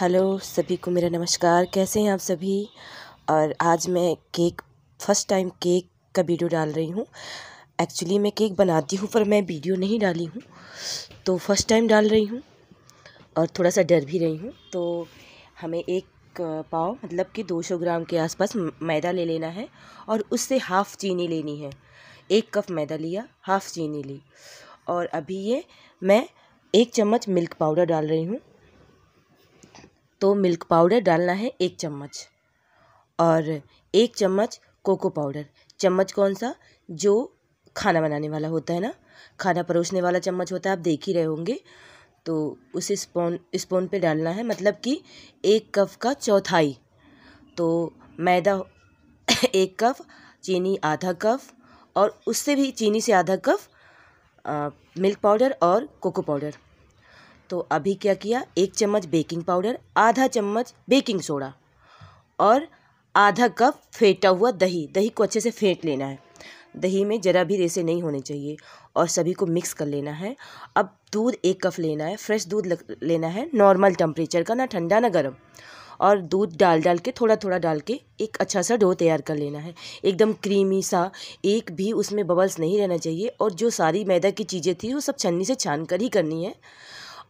hello सभी को मेरा नमस्कार कैसे हैं आप सभी और आज मैं केक फर्स्ट टाइम केक का वीडियो डाल रही हूँ एक्चुअली मैं केक बनाती हूँ पर मैं वीडियो नहीं डाली हूँ तो फर्स्ट टाइम डाल रही हूँ और थोड़ा सा डर भी रही हूँ तो हमें एक पाव मतलब कि 200 ग्राम के आसपास मैदा ले लेना है और उससे हाफ़ चीनी लेनी है एक कप मैदा लिया हाफ़ चीनी ली और अभी ये मैं एक चम्मच मिल्क पाउडर डाल रही हूँ तो मिल्क पाउडर डालना है एक चम्मच और एक चम्मच कोको पाउडर चम्मच कौन सा जो खाना बनाने वाला होता है ना खाना परोसने वाला चम्मच होता है आप देख ही रहे होंगे तो उसे स्पून स्पून पे डालना है मतलब कि एक कप का चौथाई तो मैदा एक कप चीनी आधा कप और उससे भी चीनी से आधा कप मिल्क पाउडर और कोको पाउडर तो अभी क्या किया एक चम्मच बेकिंग पाउडर आधा चम्मच बेकिंग सोडा और आधा कप फेंटा हुआ दही दही को अच्छे से फेंट लेना है दही में ज़रा भी रेसे नहीं होने चाहिए और सभी को मिक्स कर लेना है अब दूध एक कप लेना है फ्रेश दूध लेना है नॉर्मल टेम्परेचर का ना ठंडा ना गर्म और दूध डाल डाल के थोड़ा थोड़ा डाल के एक अच्छा सा डो तैयार कर लेना है एकदम क्रीमी सा एक भी उसमें बबल्स नहीं रहना चाहिए और जो सारी मैदा की चीज़ें थी वो सब छन्नी से छान कर ही करनी है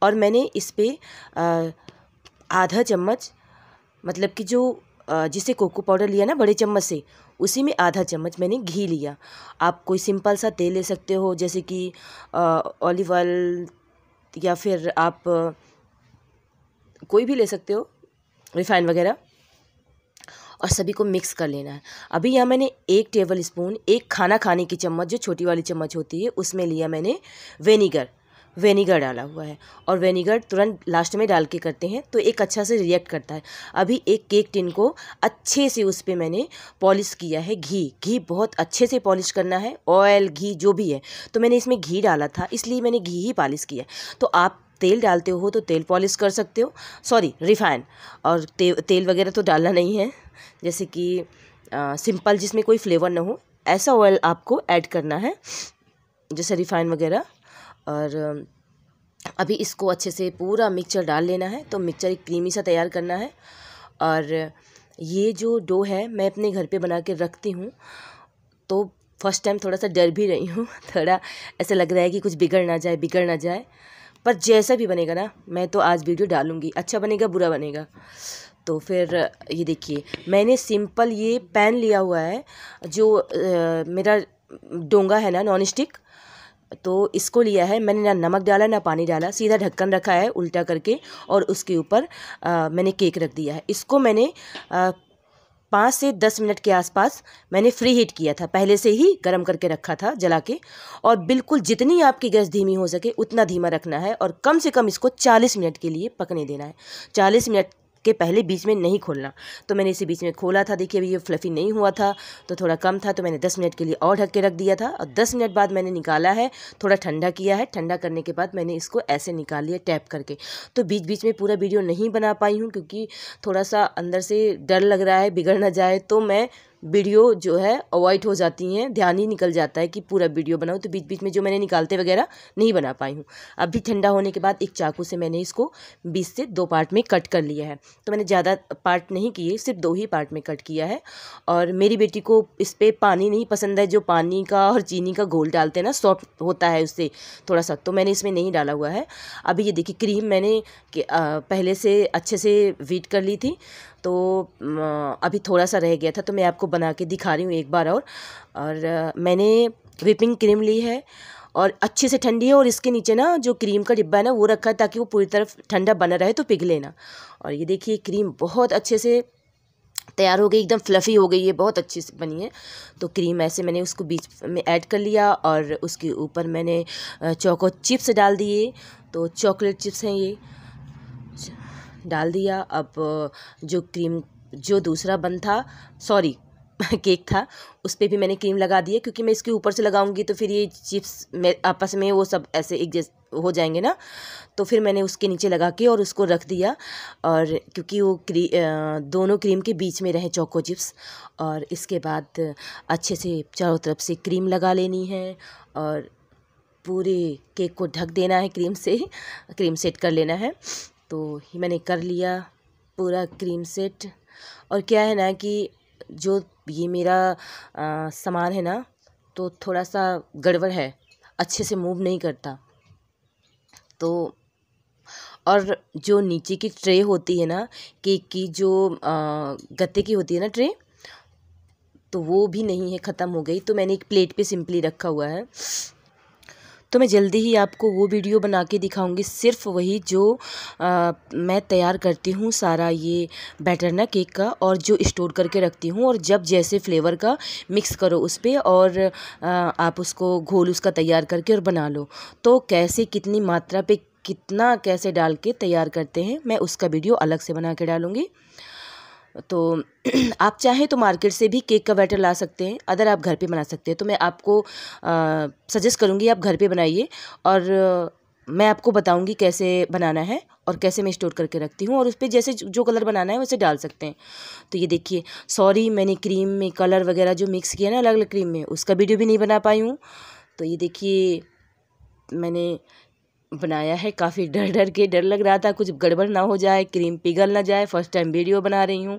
और मैंने इस पर आधा चम्मच मतलब कि जो जिसे कोको पाउडर लिया ना बड़े चम्मच से उसी में आधा चम्मच मैंने घी लिया आप कोई सिंपल सा तेल ले सकते हो जैसे कि ऑलिव ऑयल या फिर आप कोई भी ले सकते हो रिफाइन वगैरह और सभी को मिक्स कर लेना है अभी यहाँ मैंने एक टेबल स्पून एक खाना खाने की चम्मच जो छोटी वाली चम्मच होती है उसमें लिया मैंने वेनीगर वेनीगर डाला हुआ है और वेनीगर तुरंत लास्ट में डाल के करते हैं तो एक अच्छा से रिएक्ट करता है अभी एक केक टिन को अच्छे से उस पर मैंने पॉलिश किया है घी घी बहुत अच्छे से पॉलिश करना है ऑयल घी जो भी है तो मैंने इसमें घी डाला था इसलिए मैंने घी ही पॉलिश किया तो आप तेल डालते हो तो तेल पॉलिश कर सकते हो सॉरी रिफाइन और ते, तेल वगैरह तो डालना नहीं है जैसे कि सिंपल जिसमें कोई फ्लेवर ना हो ऐसा ऑयल आपको ऐड करना है जैसे रिफाइन वगैरह और अभी इसको अच्छे से पूरा मिक्सचर डाल लेना है तो मिक्सचर एक क्रीमी सा तैयार करना है और ये जो डो है मैं अपने घर पे बना के रखती हूँ तो फर्स्ट टाइम थोड़ा सा डर भी रही हूँ थोड़ा ऐसा लग रहा है कि कुछ बिगड़ ना जाए बिगड़ ना जाए पर जैसा भी बनेगा ना मैं तो आज वीडियो डालूँगी अच्छा बनेगा बुरा बनेगा तो फिर ये देखिए मैंने सिंपल ये पैन लिया हुआ है जो आ, मेरा डोंगा है ना नॉन स्टिक तो इसको लिया है मैंने ना नमक डाला ना पानी डाला सीधा ढक्कन रखा है उल्टा करके और उसके ऊपर मैंने केक रख दिया है इसको मैंने पाँच से दस मिनट के आसपास मैंने फ्री हीट किया था पहले से ही गर्म करके रखा था जला के और बिल्कुल जितनी आपकी गैस धीमी हो सके उतना धीमा रखना है और कम से कम इसको चालीस मिनट के लिए पकने देना है चालीस मिनट के पहले बीच में नहीं खोलना तो मैंने इसे बीच में खोला था देखिए अभी ये फ्लफ़ी नहीं हुआ था तो थोड़ा कम था तो मैंने दस मिनट के लिए और ढक के रख दिया था और दस मिनट बाद मैंने निकाला है थोड़ा ठंडा किया है ठंडा करने के बाद मैंने इसको ऐसे निकाल लिया टैप करके तो बीच बीच में पूरा वीडियो नहीं बना पाई हूँ क्योंकि थोड़ा सा अंदर से डर लग रहा है बिगड़ ना जाए तो मैं वीडियो जो है अवॉइड हो जाती हैं ध्यान ही निकल जाता है कि पूरा वीडियो बनाऊँ तो बीच बीच में जो मैंने निकालते वगैरह नहीं बना पाई हूँ अब भी ठंडा होने के बाद एक चाकू से मैंने इसको बीस से दो पार्ट में कट कर लिया है तो मैंने ज़्यादा पार्ट नहीं किए सिर्फ दो ही पार्ट में कट किया है और मेरी बेटी को इस पर पानी नहीं पसंद है जो पानी का और चीनी का घोल डालते हैं ना सॉफ्ट होता है उससे थोड़ा सा तो मैंने इसमें नहीं डाला हुआ है अभी ये देखिए क्रीम मैंने पहले से अच्छे से वीट कर ली थी तो अभी थोड़ा सा रह गया था तो मैं आपको बना के दिखा रही हूँ एक बार और और मैंने विपिंग क्रीम ली है और अच्छे से ठंडी है और इसके नीचे ना जो क्रीम का डिब्बा है ना वो रखा है ताकि वो पूरी तरफ ठंडा बना रहे तो पिघले ना और ये देखिए क्रीम बहुत अच्छे से तैयार हो गई एकदम फ्लफ़ी हो गई है बहुत अच्छी से बनी है तो क्रीम ऐसे मैंने उसको बीच में ऐड कर लिया और उसके ऊपर मैंने चौको चिप्स डाल दिए तो चॉकलेट चिप्स हैं ये डाल दिया अब जो क्रीम जो दूसरा बन था सॉरी केक था उस पर भी मैंने क्रीम लगा दी है क्योंकि मैं इसके ऊपर से लगाऊंगी तो फिर ये चिप्स में आपस में वो सब ऐसे एक जैसे हो जाएंगे ना तो फिर मैंने उसके नीचे लगा के और उसको रख दिया और क्योंकि वो क्री दोनों क्रीम के बीच में रहे चौको चिप्स और इसके बाद अच्छे से चारों तरफ से क्रीम लगा लेनी है और पूरे केक को ढक देना है क्रीम से क्रीम सेट कर लेना है तो मैंने कर लिया पूरा क्रीम सेट और क्या है ना कि जो ये मेरा सामान है ना तो थोड़ा सा गड़बड़ है अच्छे से मूव नहीं करता तो और जो नीचे की ट्रे होती है ना केक की जो गत्ते की होती है ना ट्रे तो वो भी नहीं है ख़त्म हो गई तो मैंने एक प्लेट पे सिंपली रखा हुआ है तो मैं जल्दी ही आपको वो वीडियो बना के दिखाऊँगी सिर्फ वही जो आ, मैं तैयार करती हूँ सारा ये बैटर ना केक का और जो स्टोर करके रखती हूँ और जब जैसे फ्लेवर का मिक्स करो उस पर और आ, आप उसको घोल उसका तैयार करके और बना लो तो कैसे कितनी मात्रा पे कितना कैसे डाल के तैयार करते हैं मैं उसका वीडियो अलग से बना के डालूँगी तो आप चाहें तो मार्केट से भी केक का बैटर ला सकते हैं अदर आप घर पे बना सकते हैं तो मैं आपको सजेस्ट करूँगी आप घर पे बनाइए और मैं आपको बताऊँगी कैसे बनाना है और कैसे मैं स्टोर करके रखती हूँ और उस पर जैसे जो कलर बनाना है वैसे डाल सकते हैं तो ये देखिए सॉरी मैंने क्रीम में कलर वगैरह जो मिक्स किया ना अलग अलग क्रीम में उसका वीडियो भी नहीं बना पाई हूँ तो ये देखिए मैंने बनाया है काफ़ी डर डर के डर लग रहा था कुछ गड़बड़ ना हो जाए क्रीम पिघल ना जाए फर्स्ट टाइम वीडियो बना रही हूँ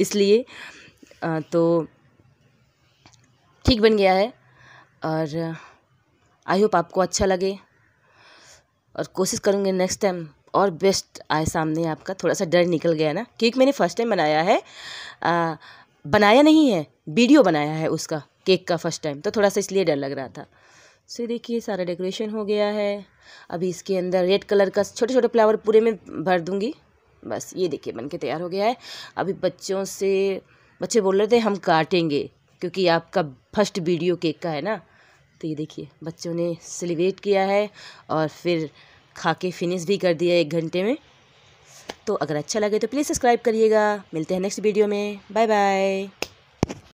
इसलिए तो ठीक बन गया है और आई होप आपको अच्छा लगे और कोशिश करूँगी नेक्स्ट टाइम और बेस्ट आए सामने आपका थोड़ा सा डर निकल गया ना केक मैंने फर्स्ट टाइम बनाया है आ, बनाया नहीं है वीडियो बनाया है उसका केक का फर्स्ट टाइम तो थोड़ा सा इसलिए डर लग रहा था सो देखिए सारा डेकोरेशन हो गया है अभी इसके अंदर रेड कलर का छोटे छोटे फ्लावर पूरे में भर दूँगी बस ये देखिए बन के तैयार हो गया है अभी बच्चों से बच्चे बोल रहे थे हम काटेंगे क्योंकि आपका फर्स्ट वीडियो केक का है ना तो ये देखिए बच्चों ने सेलिब्रेट किया है और फिर खा के फिनिश भी कर दिया एक घंटे में तो अगर अच्छा लगे तो प्लीज़ सब्सक्राइब करिएगा मिलते हैं नेक्स्ट वीडियो में बाय बाय